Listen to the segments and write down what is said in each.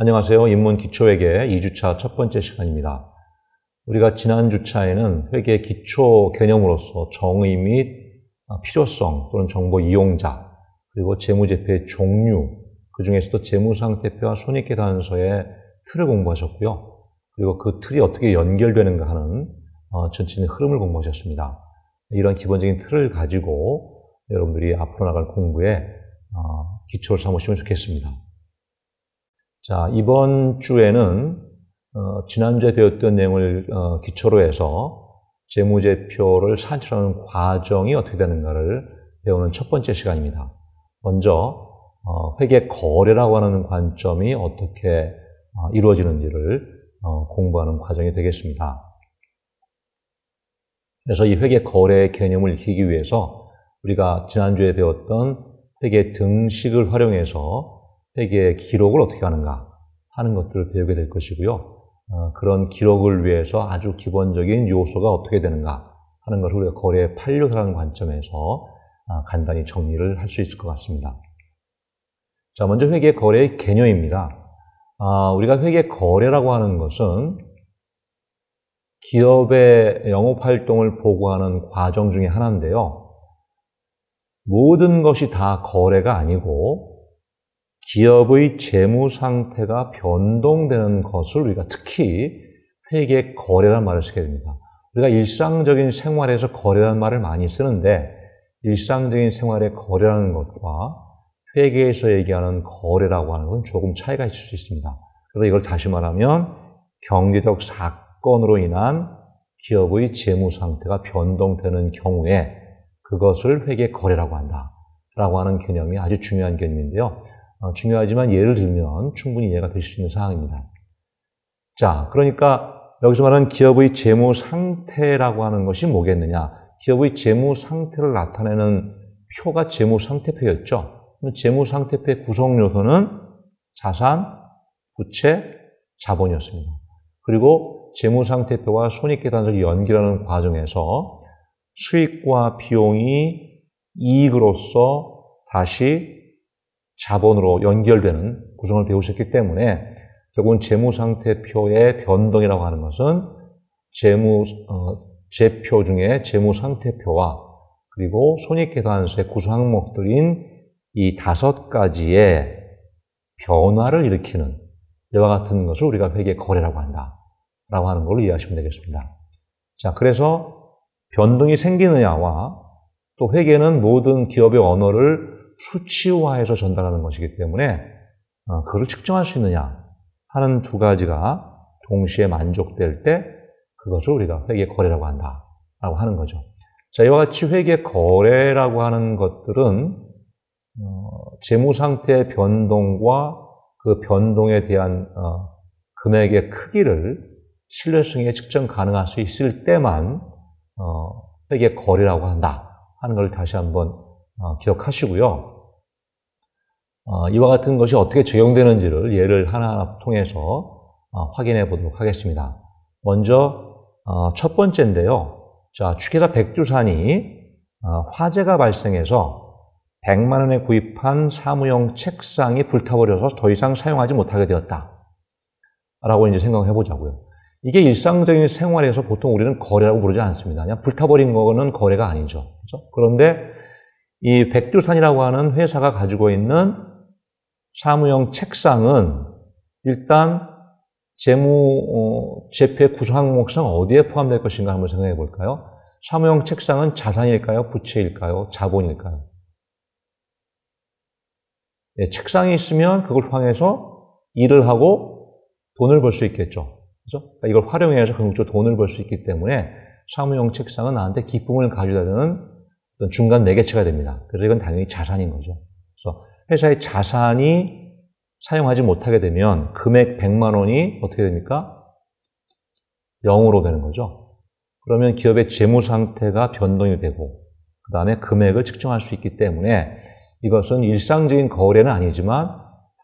안녕하세요. 인문 기초회계 2주차 첫 번째 시간입니다. 우리가 지난 주차에는 회계 기초 개념으로서 정의 및 필요성 또는 정보 이용자, 그리고 재무제표의 종류, 그 중에서도 재무상태표와 손익계산서의 틀을 공부하셨고요. 그리고 그 틀이 어떻게 연결되는가 하는 어, 전체적인 흐름을 공부하셨습니다. 이런 기본적인 틀을 가지고 여러분들이 앞으로 나갈 공부에 어, 기초를 삼으시면 좋겠습니다. 자, 이번 주에는 어, 지난주에 배웠던 내용을 어, 기초로 해서 재무제표를 산출하는 과정이 어떻게 되는가를 배우는 첫 번째 시간입니다. 먼저 어, 회계 거래라고 하는 관점이 어떻게 어, 이루어지는지를 어, 공부하는 과정이 되겠습니다. 그래서 이 회계 거래 개념을 익히기 위해서 우리가 지난주에 배웠던 회계 등식을 활용해서 회계의 기록을 어떻게 하는가 하는 것들을 배우게 될 것이고요. 어, 그런 기록을 위해서 아주 기본적인 요소가 어떻게 되는가 하는 것을 우리가 거래 의 판료사라는 관점에서 아, 간단히 정리를 할 수 있을 것 같습니다. 자, 먼저 회계 거래의 개념입니다. 아, 우리가 회계 거래라고 하는 것은 기업의 영업 활동을 보고하는 과정 중에 하나인데요. 모든 것이 다 거래가 아니고 기업의 재무 상태가 변동되는 것을 우리가 특히 회계 거래란 말을 쓰게 됩니다. 우리가 일상적인 생활에서 거래란 말을 많이 쓰는데 일상적인 생활의 거래라는 것과 회계에서 얘기하는 거래라고 하는 것은 조금 차이가 있을 수 있습니다. 그래서 이걸 다시 말하면 경제적 사건으로 인한 기업의 재무 상태가 변동되는 경우에 그것을 회계 거래라고 한다. 라고 하는 개념이 아주 중요한 개념인데요. 어, 중요하지만 예를 들면 충분히 이해가 될 수 있는 사항입니다. 자, 그러니까 여기서 말하는 기업의 재무 상태라고 하는 것이 뭐겠느냐? 기업의 재무 상태를 나타내는 표가 재무 상태표였죠. 재무 상태표의 구성 요소는 자산, 부채, 자본이었습니다. 그리고 재무 상태표와 손익계산서를 연결하는 과정에서 수익과 비용이 이익으로서 다시 자본으로 연결되는 구성을 배우셨기 때문에 결국은 재무상태표의 변동이라고 하는 것은 재무 어, 제표 중에 재무상태표와 그리고 손익계산서의 구성 항목들인 이 다섯 가지의 변화를 일으키는 이와 같은 것을 우리가 회계 거래라고 한다. 라고 하는 걸로 이해하시면 되겠습니다. 자, 그래서 변동이 생기느냐와 또 회계는 모든 기업의 언어를 수치화해서 전달하는 것이기 때문에 어, 그걸 측정할 수 있느냐 하는 두 가지가 동시에 만족될 때 그것을 우리가 회계 거래라고 한다라고 하는 거죠. 자, 이와 같이 회계 거래라고 하는 것들은 어, 재무 상태의 변동과 그 변동에 대한 어, 금액의 크기를 신뢰성에 측정 가능할 수 있을 때만 어, 회계 거래라고 한다 하는 걸 다시 한번 어, 기억하시고요. 어, 이와 같은 것이 어떻게 적용되는지를 예를 하나 통해서 어, 확인해 보도록 하겠습니다. 먼저 첫 번째인데요. 자, 축의사 백두산이 화재가 발생해서 100만 원에 구입한 사무용 책상이 불타버려서 더 이상 사용하지 못하게 되었다. 라고 이제 생각해 보자고요. 이게 일상적인 생활에서 보통 우리는 거래라고 부르지 않습니다. 그냥 불타버린 거는 거래가 아니죠. 그렇죠? 그런데 이 백두산이라고 하는 회사가 가지고 있는 사무용 책상은 일단 재무 어, 제표 구성 항목상 어디에 포함될 것인가 한번 생각해 볼까요? 사무용 책상은 자산일까요? 부채일까요? 자본일까요? 네, 책상이 있으면 그걸 통해서 일을 하고 돈을 벌 수 있겠죠. 그죠? 그러니까 이걸 활용해서 궁극적으로 돈을 벌 수 있기 때문에 사무용 책상은 나한테 기쁨을 가져다 주는 어떤 중간 매개체가 됩니다. 그래서 이건 당연히 자산인 거죠. 그래서 회사의 자산이 사용하지 못하게 되면 금액 100만 원이 어떻게 됩니까? 0으로 되는 거죠. 그러면 기업의 재무 상태가 변동이 되고 그 다음에 금액을 측정할 수 있기 때문에 이것은 일상적인 거래는 아니지만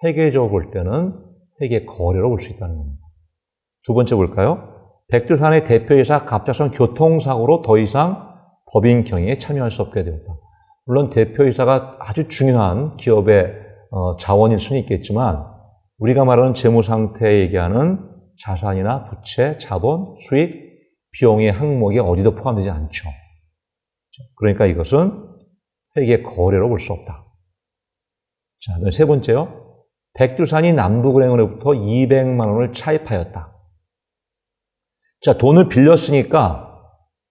회계적으로 볼 때는 회계 거래로 볼 수 있다는 겁니다. 두 번째 볼까요? 백두산의 대표이사 갑작스 교통사고로 더 이상 법인 경영에 참여할 수 없게 되었다. 물론 대표이사가 아주 중요한 기업의 어, 자원일 수는 있겠지만 우리가 말하는 재무 상태 얘기하는 자산이나 부채, 자본, 수익, 비용의 항목에 어디도 포함되지 않죠. 그러니까 이것은 회계 거래로 볼 수 없다. 자, 세 번째요. 백두산이 남북은행으로부터 200만 원을 차입하였다. 자, 돈을 빌렸으니까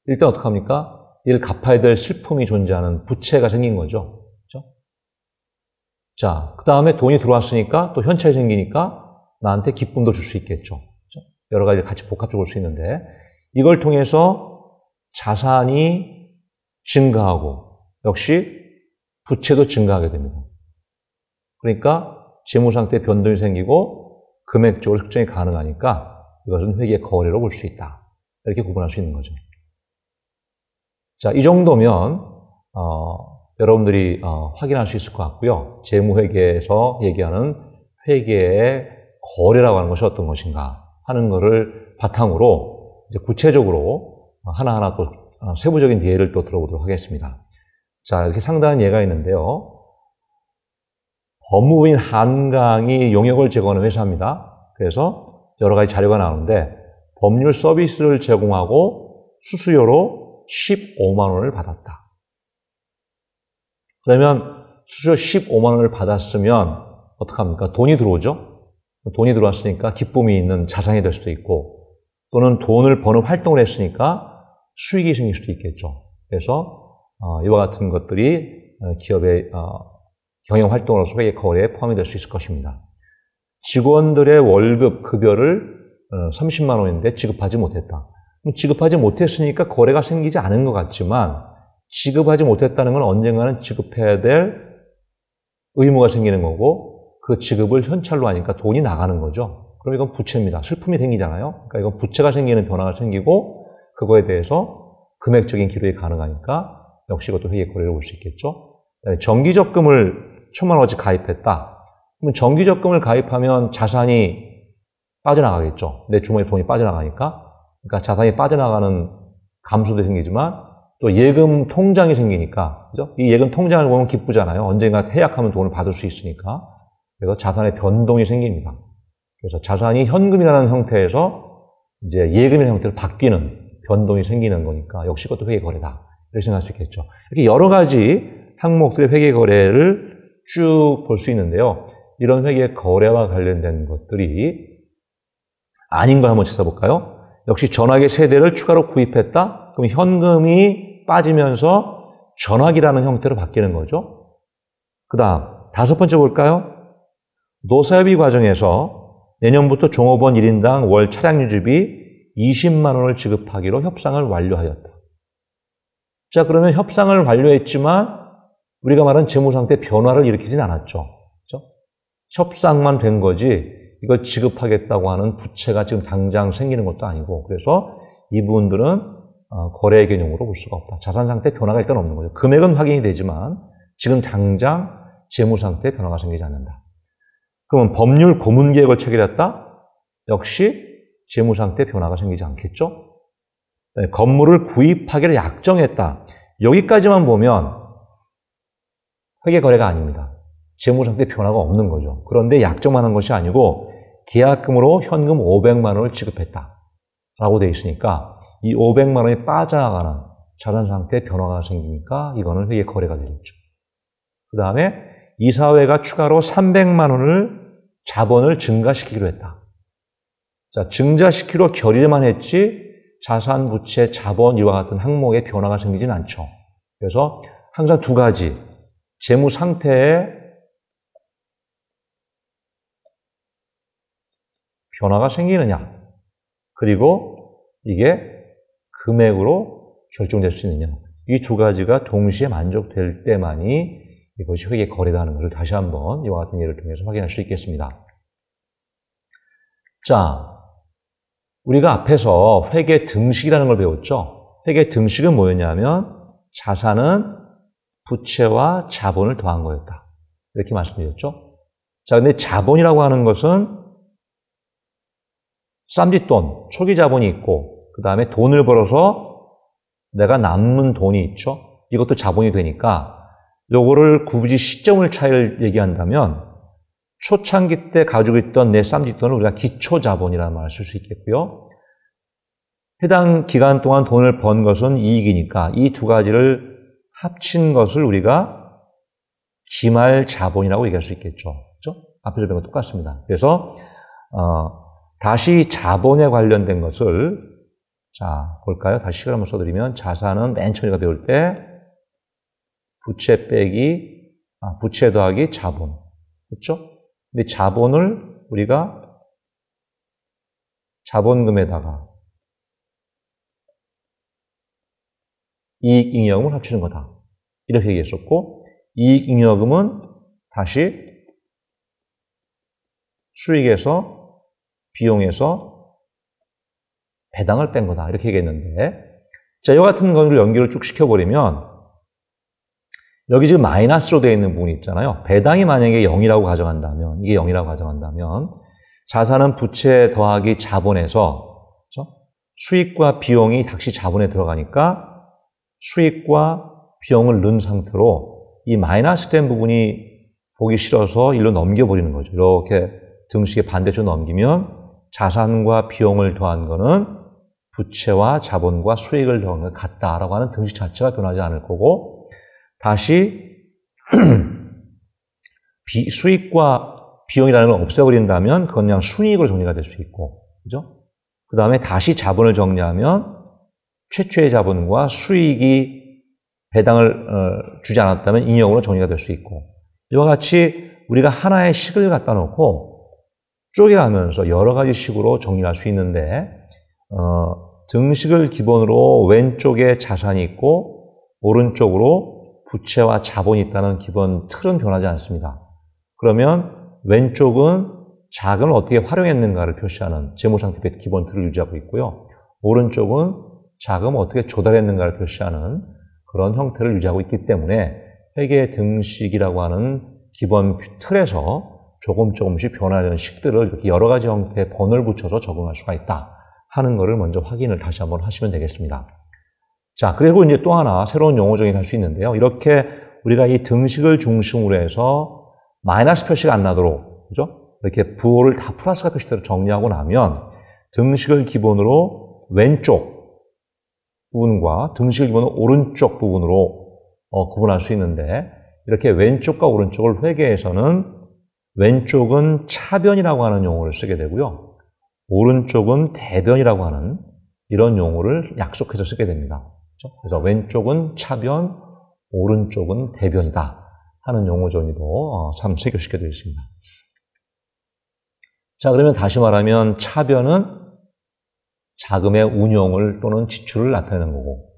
일단 어떡합니까? 이를 갚아야 될 슬픔이 존재하는 부채가 생긴 거죠. 그렇죠? 자, 그 다음에 돈이 들어왔으니까 또 현찰이 생기니까 나한테 기쁨도 줄 수 있겠죠. 그렇죠? 여러 가지 같이 복합적으로 올 수 있는데 이걸 통해서 자산이 증가하고 역시 부채도 증가하게 됩니다. 그러니까 재무상태 변동이 생기고 금액적으로 측정이 가능하니까 이것은 회계 거래로 볼 수 있다. 이렇게 구분할 수 있는 거죠. 자, 이 정도면 어, 여러분들이 어, 확인할 수 있을 것 같고요. 재무회계에서 얘기하는 회계의 거래라고 하는 것이 어떤 것인가 하는 것을 바탕으로 이제 구체적으로 하나하나 또 어, 세부적인 예를 또 들어보도록 하겠습니다. 자, 이렇게 상당한 예가 있는데요. 법무부인 한강이 용역을 제공하는 회사입니다. 그래서 여러 가지 자료가 나오는데 법률 서비스를 제공하고 수수료로 15만 원을 받았다. 그러면 수수료 15만 원을 받았으면 어떡합니까? 돈이 들어오죠? 돈이 들어왔으니까 기쁨이 있는 자산이 될 수도 있고 또는 돈을 버는 활동을 했으니까 수익이 생길 수도 있겠죠. 그래서 어, 이와 같은 것들이 어, 기업의 어, 경영 활동으로서의 거래에 포함이 될 수 있을 것입니다. 직원들의 월급 급여를 30만 원인데 지급하지 못했다. 지급하지 못했으니까 거래가 생기지 않은 것 같지만 지급하지 못했다는 건 언젠가는 지급해야 될 의무가 생기는 거고 그 지급을 현찰로 하니까 돈이 나가는 거죠. 그럼 이건 부채입니다. 슬픔이 생기잖아요. 그러니까 이건 부채가 생기는 변화가 생기고 그거에 대해서 금액적인 기록이 가능하니까 역시 이것도 회계 거래로 올수 있겠죠. 정기적금을 천만 원어치 가입했다. 그러면 정기적금을 가입하면 자산이 빠져나가겠죠. 내 주머니 돈이 빠져나가니까 그러니까 자산이 빠져나가는 감소도 생기지만 또 예금 통장이 생기니까 그죠? 이 예금 통장을 보면 기쁘잖아요. 언젠가 해약하면 돈을 받을 수 있으니까. 그래서 자산의 변동이 생깁니다. 그래서 자산이 현금이라는 형태에서 이제 예금의 형태로 바뀌는 변동이 생기는 거니까 역시 그것도 회계 거래다. 이렇게 생각할 수 있겠죠. 이렇게 여러 가지 항목들의 회계 거래를 쭉 볼 수 있는데요. 이런 회계 거래와 관련된 것들이 아닌 걸 한번 짚어볼까요 역시 전화기 세대를 추가로 구입했다? 그럼 현금이 빠지면서 전화기라는 형태로 바뀌는 거죠. 그 다음, 다섯 번째 볼까요? 노사협의 과정에서 내년부터 종업원 1인당 월 차량 유지비 20만 원을 지급하기로 협상을 완료하였다. 자, 그러면 협상을 완료했지만 우리가 말한 재무 상태 변화를 일으키진 않았죠. 그렇죠? 협상만 된 거지 이걸 지급하겠다고 하는 부채가 지금 당장 생기는 것도 아니고 그래서 이 부분들은 어, 거래 의 개념으로 볼 수가 없다. 자산 상태 변화가 일단 없는 거죠. 금액은 확인이 되지만 지금 당장 재무 상태 변화가 생기지 않는다. 그러면 법률 고문 계획을 체결했다? 역시 재무 상태 변화가 생기지 않겠죠? 네, 건물을 구입하기를 약정했다. 여기까지만 보면 회계 거래가 아닙니다. 재무 상태 변화가 없는 거죠. 그런데 약정만 한 것이 아니고 계약금으로 현금 500만 원을 지급했다. 라고 되어 있으니까 이 500만 원이 빠져나가는 자산 상태 변화가 생기니까 이거는 회계 거래가 되겠죠. 그 다음에 이사회가 추가로 300만 원을 자본을 증가시키기로 했다. 자, 증자시키로 결의만 했지 자산, 부채, 자본 이와 같은 항목에 변화가 생기진 않죠. 그래서 항상 두 가지 재무 상태에 변화가 생기느냐, 그리고 이게 금액으로 결정될 수 있느냐. 이 두 가지가 동시에 만족될 때만이 이것이 회계 거래라는 것을 다시 한번 이와 같은 예를 통해서 확인할 수 있겠습니다. 자, 우리가 앞에서 회계 등식이라는 걸 배웠죠. 회계 등식은 뭐였냐면 자산은 부채와 자본을 더한 거였다. 이렇게 말씀드렸죠. 자, 근데 자본이라고 하는 것은 쌈짓돈, 초기 자본이 있고, 그 다음에 돈을 벌어서 내가 남은 돈이 있죠. 이것도 자본이 되니까, 요거를 굳이 시점을 차이를 얘기한다면, 초창기 때 가지고 있던 내 쌈짓돈을 우리가 기초 자본이라는 말을 쓸 수 있겠고요. 해당 기간 동안 돈을 번 것은 이익이니까 이 두 가지를 합친 것을 우리가 기말 자본이라고 얘기할 수 있겠죠. 그렇죠? 앞에서 배운 거 똑같습니다. 그래서 어, 다시 자본에 관련된 것을 자, 볼까요? 다시 시간 한번 써드리면 자산은 맨 처음에 배울 때 부채 빼기, 아, 부채 더하기 자본. 그렇죠? 근데 자본을 우리가 자본금에다가 이익잉여금을 합치는 거다. 이렇게 얘기했었고 이익잉여금은 다시 수익에서 비용에서 배당을 뺀 거다. 이렇게 얘기했는데. 자, 이와 같은 걸 연결을 쭉 시켜버리면 여기 지금 마이너스로 되어 있는 부분이 있잖아요. 배당이 만약에 0이라고 가정한다면, 이게 0이라고 가정한다면, 자산은 부채 더하기 자본에서, 그렇죠? 수익과 비용이 다시 자본에 들어가니까 수익과 비용을 넣은 상태로 이 마이너스 된 부분이 보기 싫어서 일로 넘겨버리는 거죠. 이렇게 등식의 반대쪽 넘기면 자산과 비용을 더한 것은 부채와 자본과 수익을 더한 것 같다라고 하는 등식 자체가 변하지 않을 거고 다시 비, 수익과 비용이라는 걸 없애버린다면 그건 그냥 순이익으로 정리가 될 수 있고 그죠? 그 다음에 다시 자본을 정리하면 최초의 자본과 수익이 배당을 어, 주지 않았다면 인용으로 정리가 될 수 있고 이와 같이 우리가 하나의 식을 갖다 놓고 쪼개가면서 여러 가지 식으로 정리할 수 있는데 어, 증식을 기본으로 왼쪽에 자산이 있고 오른쪽으로 부채와 자본이 있다는 기본 틀은 변하지 않습니다. 그러면 왼쪽은 자금을 어떻게 활용했는가를 표시하는 재무상태의 표 기본 틀을 유지하고 있고요. 오른쪽은 자금을 어떻게 조달했는가를 표시하는 그런 형태를 유지하고 있기 때문에 회계 등식이라고 하는 기본 틀에서 조금 조금씩 변화되는 식들을 이렇게 여러 가지 형태의 번을 붙여서 적응할 수가 있다 하는 것을 먼저 확인을 다시 한번 하시면 되겠습니다. 자, 그리고 이제 또 하나 새로운 용어 적용할 수 있는데요. 이렇게 우리가 이 등식을 중심으로 해서 마이너스 표시가 안 나도록, 그죠? 이렇게 부호를 다 플러스가 표시대로 정리하고 나면 등식을 기본으로 왼쪽 부분과 등식을 기본으로 오른쪽 부분으로 어, 구분할 수 있는데 이렇게 왼쪽과 오른쪽을 회계에서는 왼쪽은 차변이라고 하는 용어를 쓰게 되고요. 오른쪽은 대변이라고 하는 이런 용어를 약속해서 쓰게 됩니다. 그렇죠? 그래서 왼쪽은 차변, 오른쪽은 대변이다 하는 용어 정의도 어, 참 새겨시게 되어 있습니다. 자, 그러면 다시 말하면 차변은 자금의 운용을 또는 지출을 나타내는 거고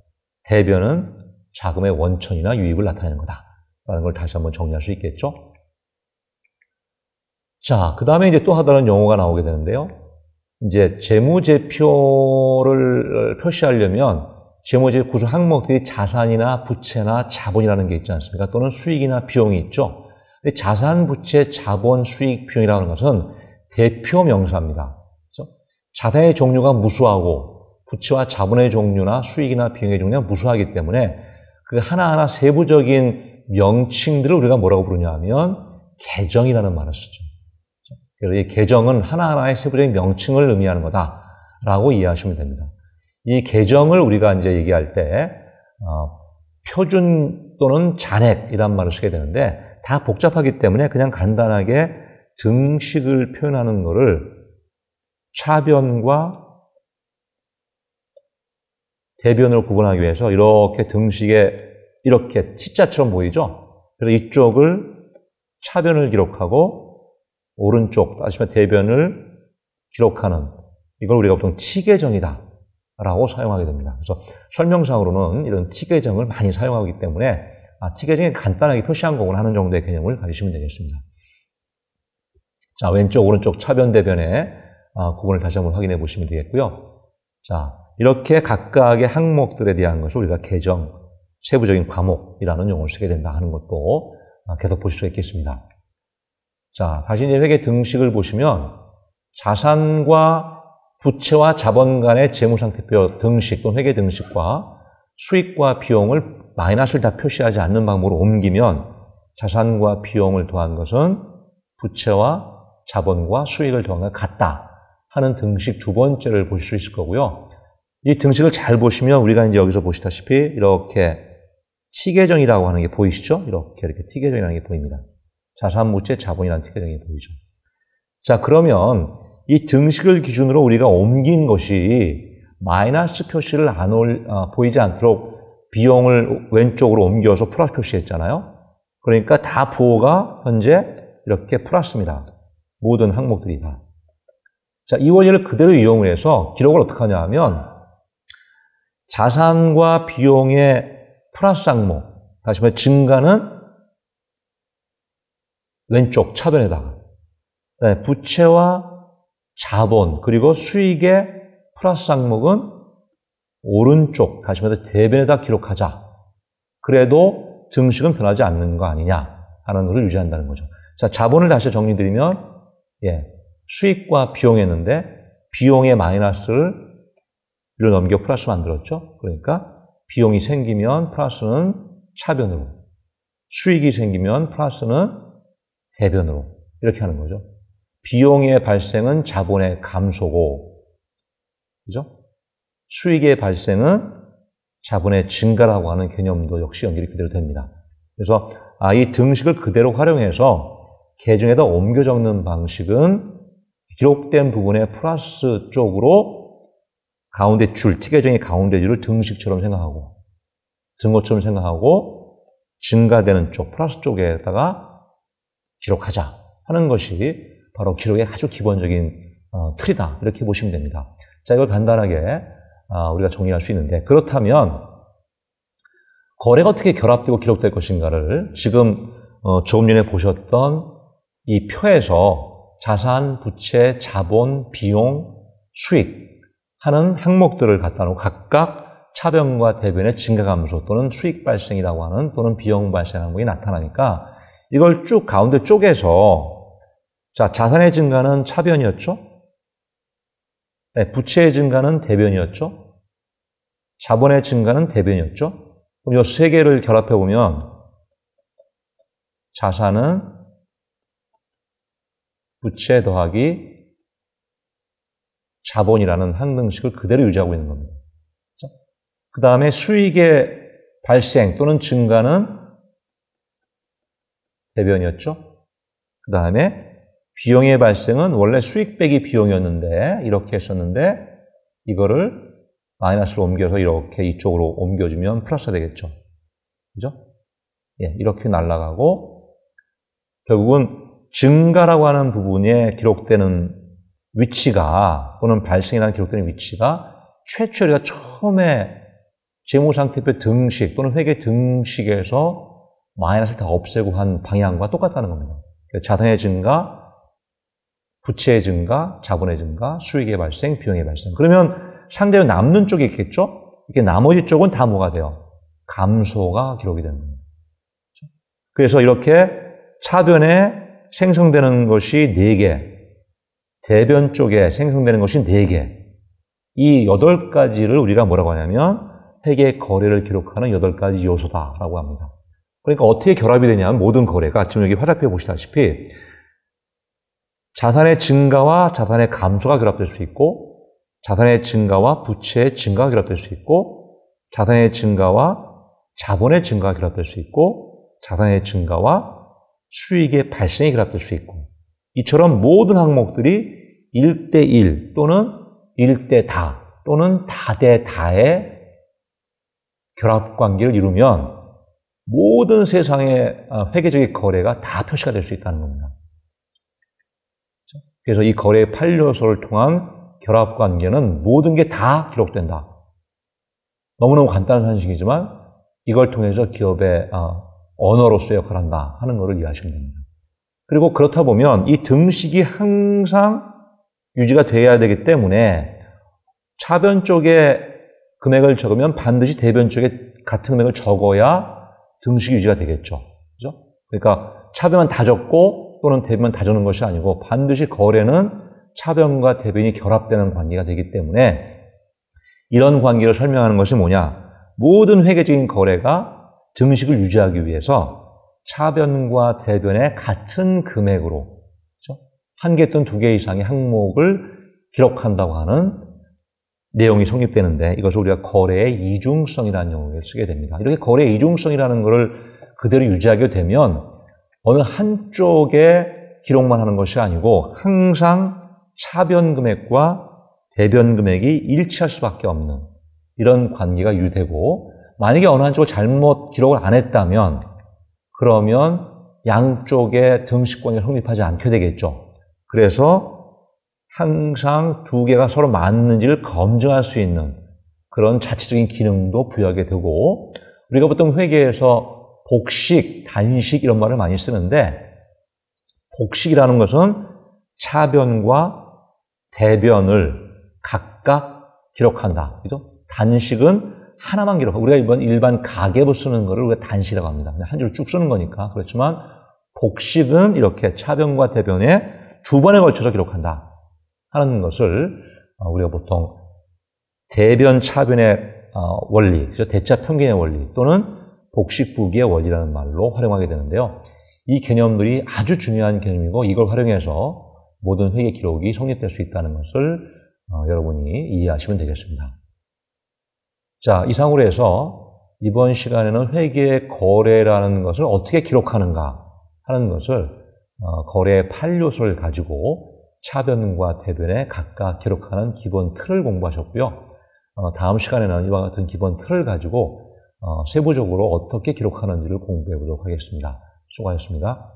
대변은 자금의 원천이나 유입을 나타내는 거다. 라는 걸 다시 한번 정리할 수 있겠죠? 자, 그 다음에 이제 또 하다는 용어가 나오게 되는데요. 이제 재무제표를 표시하려면 재무제 구조 항목들이 자산이나 부채나 자본이라는 게 있지 않습니까? 또는 수익이나 비용이 있죠. 근데 자산, 부채, 자본, 수익, 비용이라는 것은 대표 명사입니다. 그렇죠? 자산의 종류가 무수하고 부채와 자본의 종류나 수익이나 비용의 종류가 무수하기 때문에 그 하나하나 세부적인 명칭들을 우리가 뭐라고 부르냐 하면 계정이라는 말을 쓰죠. 그래서 이 계정은 하나하나의 세부적인 명칭을 의미하는 거다라고 이해하시면 됩니다. 이 계정을 우리가 이제 얘기할 때 어, 표준 또는 잔액이란 말을 쓰게 되는데 다 복잡하기 때문에 그냥 간단하게 등식을 표현하는 거를 차변과 대변을 구분하기 위해서 이렇게 등식에 이렇게 T자처럼 보이죠? 그래서 이쪽을 차변을 기록하고 오른쪽, 다지면 대변을 기록하는 이걸 우리가 보통 치계정이다. 라고 사용하게 됩니다. 그래서 설명상으로는 이런 티계정을 많이 사용하기 때문에 아, 티계정이 간단하게 표시한 거구나 하는 정도의 개념을 가지시면 되겠습니다. 자, 왼쪽, 오른쪽 차변대변의 아, 구분을 다시 한번 확인해 보시면 되겠고요. 자, 이렇게 각각의 항목들에 대한 것을 우리가 계정 세부적인 과목이라는 용어를 쓰게 된다 하는 것도 아, 계속 보실 수 있겠습니다. 자, 다시 이제 회계 등식을 보시면 자산과 부채와 자본 간의 재무상태표 등식 또는 회계 등식과 수익과 비용을 마이너스를 다 표시하지 않는 방법으로 옮기면 자산과 비용을 더한 것은 부채와 자본과 수익을 더한 것 같다 하는 등식 두 번째를 보실 수 있을 거고요. 이 등식을 잘 보시면 우리가 이제 여기서 보시다시피 이렇게 티계정이라고 하는 게 보이시죠? 이렇게 이렇게 티계정이라는 게 보입니다. 자산무채 자본이라는 특징이 보이죠. 자, 그러면 이 등식을 기준으로 우리가 옮긴 것이 마이너스 표시를 안 올, 아, 보이지 않도록 비용을 왼쪽으로 옮겨서 플러스 표시했잖아요. 그러니까 다 부호가 현재 이렇게 플러스입니다. 모든 항목들이 다. 자, 이 원리를 그대로 이용을 해서 기록을 어떻게 하냐 하면 자산과 비용의 플러스 항목, 다시 말해 증가는 왼쪽 차변에다가 네, 부채와 자본 그리고 수익의 플러스 항목은 오른쪽 다시 말해서 대변에다 기록하자. 그래도 증식은 변하지 않는 거 아니냐 하는 것을 유지한다는 거죠. 자 자본을 다시 정리드리면 예, 수익과 비용했는데 이 비용의 마이너스를 위로 넘겨 플러스 만들었죠. 그러니까 비용이 생기면 플러스는 차변으로 수익이 생기면 플러스는 대변으로 이렇게 하는 거죠. 비용의 발생은 자본의 감소고, 그죠? 수익의 발생은 자본의 증가라고 하는 개념도 역시 연결이 그대로 됩니다. 그래서 아, 이 등식을 그대로 활용해서 계정에다 옮겨 적는 방식은 기록된 부분의 플러스 쪽으로 가운데 줄, 티계정의 가운데 줄을 등식처럼 생각하고, 등거처럼 생각하고, 증가되는 쪽, 플러스 쪽에다가 기록하자 하는 것이 바로 기록의 아주 기본적인 어, 틀이다 이렇게 보시면 됩니다. 자 이걸 간단하게 어, 우리가 정리할 수 있는데 그렇다면 거래가 어떻게 결합되고 기록될 것인가를 지금 어, 조금 전에 보셨던 이 표에서 자산, 부채, 자본, 비용, 수익 하는 항목들을 갖다 놓고 각각 차변과 대변의 증가 감소 또는 수익 발생이라고 하는 또는 비용 발생 항목이 나타나니까 이걸 쭉 가운데 쪼개서 자, 자산의 증가는 차변이었죠? 네, 부채의 증가는 대변이었죠? 자본의 증가는 대변이었죠? 그럼 이 세 개를 결합해 보면 자산은 부채 더하기 자본이라는 항등식을 그대로 유지하고 있는 겁니다. 그 다음에 수익의 발생 또는 증가는 대변이었죠. 그 다음에 비용의 발생은 원래 수익 빼기 비용이었는데 이렇게 했었는데 이거를 마이너스로 옮겨서 이렇게 이쪽으로 옮겨주면 플러스 되겠죠. 그죠? 예, 이렇게 날라가고 결국은 증가라고 하는 부분에 기록되는 위치가 또는 발생이라는 기록되는 위치가 최초 우리가 처음에 재무상태표 등식 또는 회계 등식에서 마이너스를 다 없애고 한 방향과 똑같다는 겁니다. 그러니까 자산의 증가, 부채의 증가, 자본의 증가, 수익의 발생, 비용의 발생. 그러면 상대로 남는 쪽이 있겠죠? 이렇게 나머지 쪽은 다 뭐가 돼요? 감소가 기록이 되는 겁니다. 그렇죠? 그래서 이렇게 차변에 생성되는 것이 4개, 대변 쪽에 생성되는 것이 4개, 이 8가지를 우리가 뭐라고 하냐면 회계 거래를 기록하는 8가지 요소다라고 합니다. 그러니까 어떻게 결합이 되냐면 모든 거래가 지금 여기 화살표에 보시다시피 자산의 증가와 자산의 감소가 결합될 수 있고 자산의 증가와 부채의 증가가 결합될 수 있고 자산의 증가와 자본의 증가가 결합될 수 있고 자산의 증가와 수익의 발생이 결합될 수 있고 이처럼 모든 항목들이 1대1 또는 1대 다 또는 다대 다의 결합관계를 이루면 모든 세상의 어, 회계적인 거래가 다 표시가 될 수 있다는 겁니다. 그렇죠? 그래서 이 거래 의판요소를 통한 결합 관계는 모든 게 다 기록된다. 너무너무 간단한 상식이지만 이걸 통해서 기업의 어, 언어로서 역할을 한다 하는 것을 이해하시면 됩니다. 그리고 그렇다 보면 이 등식이 항상 유지가 돼야 되기 때문에 차변 쪽에 금액을 적으면 반드시 대변 쪽에 같은 금액을 적어야 등식이 유지가 되겠죠. 그죠? 그러니까 차변은 다 적고 또는 대변은 다 적는 것이 아니고 반드시 거래는 차변과 대변이 결합되는 관계가 되기 때문에 이런 관계를 설명하는 것이 뭐냐? 모든 회계적인 거래가 등식을 유지하기 위해서 차변과 대변의 같은 금액으로 그렇죠? 한개 또는 두 개 이상의 항목을 기록한다고 하는 내용이 성립되는데 이것을 우리가 거래의 이중성이라는 용어를 쓰게 됩니다. 이렇게 거래의 이중성이라는 것을 그대로 유지하게 되면 어느 한쪽에 기록만 하는 것이 아니고 항상 차변 금액과 대변 금액이 일치할 수밖에 없는 이런 관계가 유되고 만약에 어느 한쪽을 잘못 기록을 안 했다면 그러면 양쪽의 등식권이 성립하지 않게 되겠죠. 그래서 항상 두 개가 서로 맞는지를 검증할 수 있는 그런 자체적인 기능도 부여하게 되고 우리가 보통 회계에서 복식, 단식 이런 말을 많이 쓰는데 복식이라는 것은 차변과 대변을 각각 기록한다. 그죠? 단식은 하나만 기록하고 우리가 이번 일반 가계부 쓰는 거를 우리가 단식이라고 합니다. 한줄을쭉 쓰는 거니까 그렇지만 복식은 이렇게 차변과 대변에 두 번에 걸쳐서 기록한다. 하는 것을 어, 우리가 보통 대변 차변의 어, 원리, 대차 평균의 원리 또는 복식부기의 원리라는 말로 활용하게 되는데요. 이 개념들이 아주 중요한 개념이고 이걸 활용해서 모든 회계 기록이 성립될 수 있다는 것을 어, 여러분이 이해하시면 되겠습니다. 자, 이상으로 해서 이번 시간에는 회계 거래라는 것을 어떻게 기록하는가 하는 것을 거래의 8요소를 가지고 차변과 대변에 각각 기록하는 기본 틀을 공부하셨고요. 어, 다음 시간에는 이와 같은 기본 틀을 가지고 어, 세부적으로 어떻게 기록하는지를 공부해 보도록 하겠습니다. 수고하셨습니다.